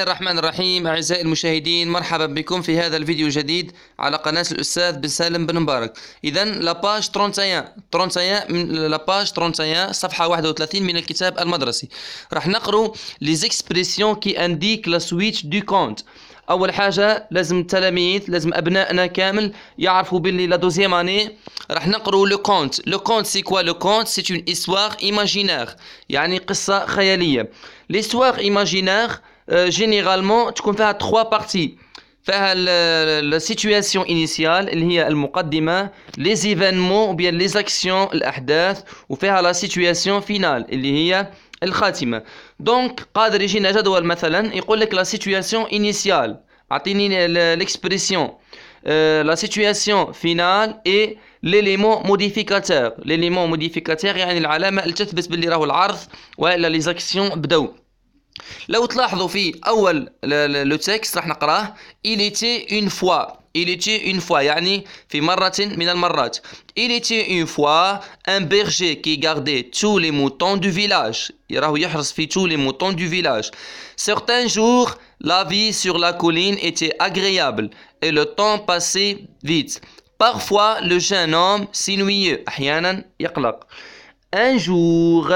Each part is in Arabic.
الرحمن الرحيم أعزائي المشاهدين مرحبا بكم في هذا الفيديو الجديد على قناة الأستاذ بن سالم بن مبارك إذا لاباج 31 31 لاباج 31 صفحة 31 من الكتاب المدرسي راح نقرأ لي زيكسبريسيون كي انديك لا سويتش دو كونت اول حاجه لازم التلاميذ لازم ابنائنا كامل يعرفوا باللي لا دوزيام اني راح نقروا لو كونت لو كونت سي كوا لو كونت سي اون ايستوار ايماجينير يعني قصه خياليه ليستوار ايماجينير جينيرالمون تكون فيها تخوا بارتي فيها لا سيتوياسيون انيسيال اللي هي المقدمه لي زيفينمون ou bien لي زاكسيون الاحداث وفيها لا سيتوياسيون فينال اللي هي الخاتمه دونك قادر يجينا جدول مثلا يقول لك لا سيتوياسيون انيسيال اعطيني l'expression euh, la situation finale et l'élément modificateur l'élément modificateur يعني العلامه اللي تثبت باللي راهو العرض والا لي زاكسيون بداو لو تلاحظوا في اول لو تكست راح نقراه il était une fois il était une fois يعني في مرة من المرات il était une fois un berger qui gardait tous les moutons du village راهو يحرس في tous les moutons du village certains jours la vie sur la colline était agréable et le temps passait vite parfois le jeune homme s'ennuyait احيانا يقلق un jour.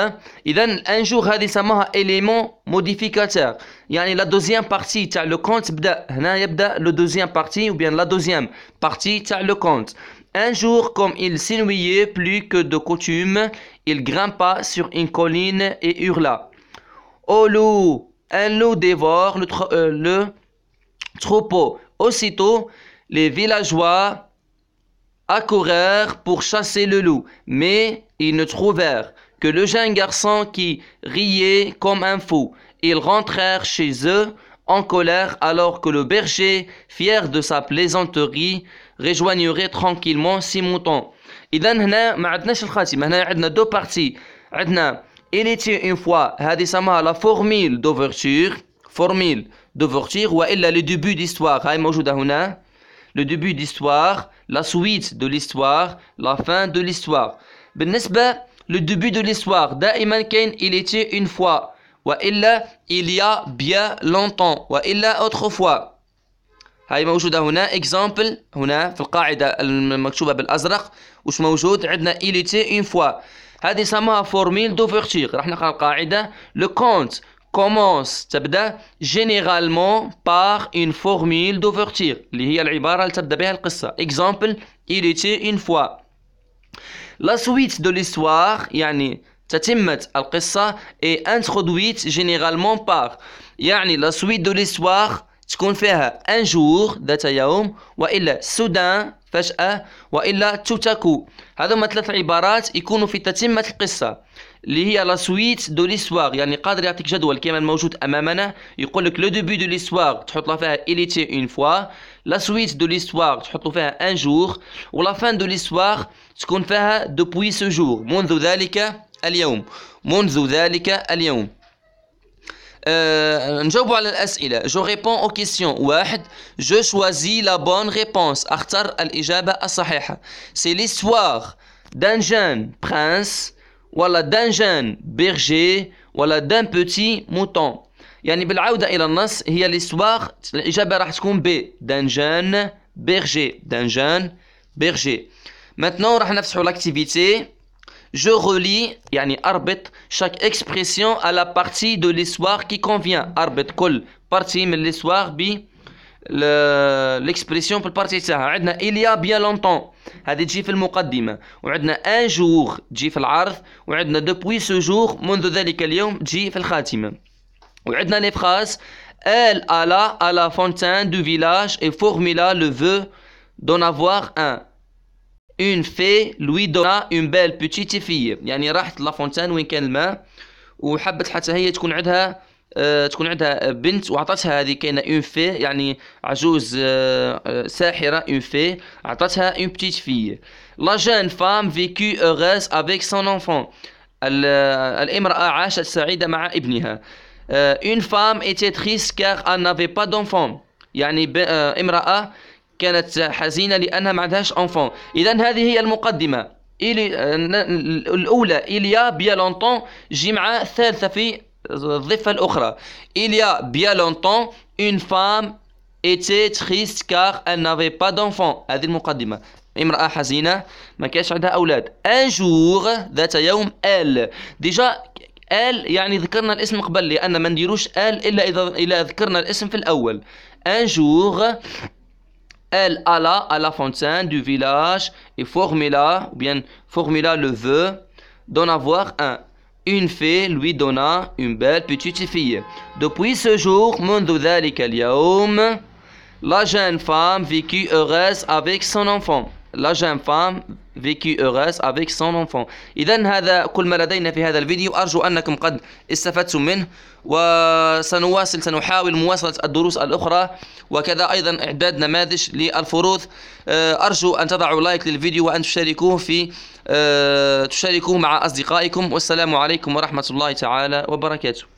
donne un jour هذه سماها élément modificateur a la deuxième partie تاع le compte بدا هنا يبدا le deuxième partie ou bien la deuxième partie تاع le compte un jour comme il s'ennuyait plus que de coutume il grimpa sur une colline et hurla Oh loup un loup dévore le, euh, le troupeau aussitôt les villageois accourèrent pour chasser le loup mais ils ne trouvèrent que le jeune garçon qui riait comme un fou. Ils rentrèrent chez eux en colère alors que le berger, fier de sa plaisanterie, rejoignerait tranquillement ses moutons. إذن هنا ما عندناش الخاتمة هنا عندنا دو بارتي عندنا il était une fois هذه formule لا فورميل d'ouverture فورميل d'ouverture وإلا le début d'histoire هاي موجودة هنا le début d'histoire la suite de l'histoire la fin de l'histoire بالنسبة لو دوبي دو ليسواغ دائما كاين إليتي اون فوا وإلا إليا بيا لونتون وإلا أوتخ فوا هاي موجودة هنا إكزامبل هنا في القاعدة المكتوبة بالأزرق واش موجود عندنا إليتي اون فوا هادي سماها فورميل دو فيغتيغ راح نقرا القاعدة لو كونت كومونس تبدا جينيرالمون باغ اون فورميل دو فيغتيغ اللي هي العبارة اللي تبدا بها القصة إكزامبل إليتي اون فوا لا سويت دو ليستوار يعني تتمت القصة اي انتخدويت جينيرالمون باغ يعني لا سويت دو ليستوار تكون فيها ان جور ذات يوم والا سودان فجأة والا توتاكو هذو هما ثلاث عبارات يكونوا في تتمة القصة اللي هي لا سويت دو ليسوار يعني قادر يعطيك جدول كما الموجود امامنا يقول لك لو دوبي دو ليسوار تحط لها فيها اليتي اون فوا لا سويت دو ليسواغ de فيها ان جور ولا فان دو تكون فيها دوبوي réponds aux questions je choisis la bonne réponse c'est l'histoire d'un jeune prince ولا دان جان بيرجي ولا دان بوتي موتون يعني بالعوده الى النص هي ليسواغ الاجابه راح تكون بي دان جان بيرجي دان جان بيرجي ماتنو راح نفتحو لاكتيفيتي Je relis, yani يعني arbet, chaque expression à la partie de l'histoire qui convient. Arbet, col, partie, mais l'histoire, ليكسبريسيون البارتي تاعها عندنا إليا بيان لونتون هذه تجي في المقدمة وعندنا ان جور تجي في العرض وعندنا دوبوي سو جور منذ ذلك اليوم تجي في الخاتمة وعندنا لي فراز إل ألا ألا فونتان دو فيلاج إي فورميلا لو فو دون أفواغ أن un. Une fée lui donna une belle petite fille. يعني راحت لا فونتان وين كان الماء وحبت حتى هي تكون عندها آه، تكون عندها بنت وعطتها هذه كاينه اون في يعني عجوز آه، آه، ساحره اون في عطاتها اون بتيت في لا جون فام فيكو اوغاس افيك سون انفون الامراه عاشت سعيده مع ابنها اون فام ايتي تريس كار ان نافي با دونفون يعني امراه كانت حزينه لانها ما عندهاش انفون اذا هذه هي المقدمه إلي الأولى إليا بيا لونتون جمعة ثالثة في الضفة الأخرى il y a bien longtemps une femme était triste car elle n'avait pas d'enfant هذه المقدمة امرأة حزينة ما كانش عندها أولاد un jour ذات يوم elle ديجا ال يعني ذكرنا الاسم قبل لان ما نديروش ال الا اذا الا ذكرنا الاسم في الاول ان جور Elle alla à la fontaine du village et formula, ou bien formula le vœu d'en avoir un. une fée lui donna une belle petite fille. Depuis ce jour, la jeune femme vécut heureuse avec son enfant. لا جام فام فيكي اوغاس افيك سون انفون اذا هذا كل ما لدينا في هذا الفيديو ارجو انكم قد استفدتم منه وسنواصل سنحاول مواصله الدروس الاخرى وكذا ايضا اعداد نماذج للفروض آه، ارجو ان تضعوا لايك للفيديو وان تشاركوه في آه، تشاركوه مع اصدقائكم والسلام عليكم ورحمه الله تعالى وبركاته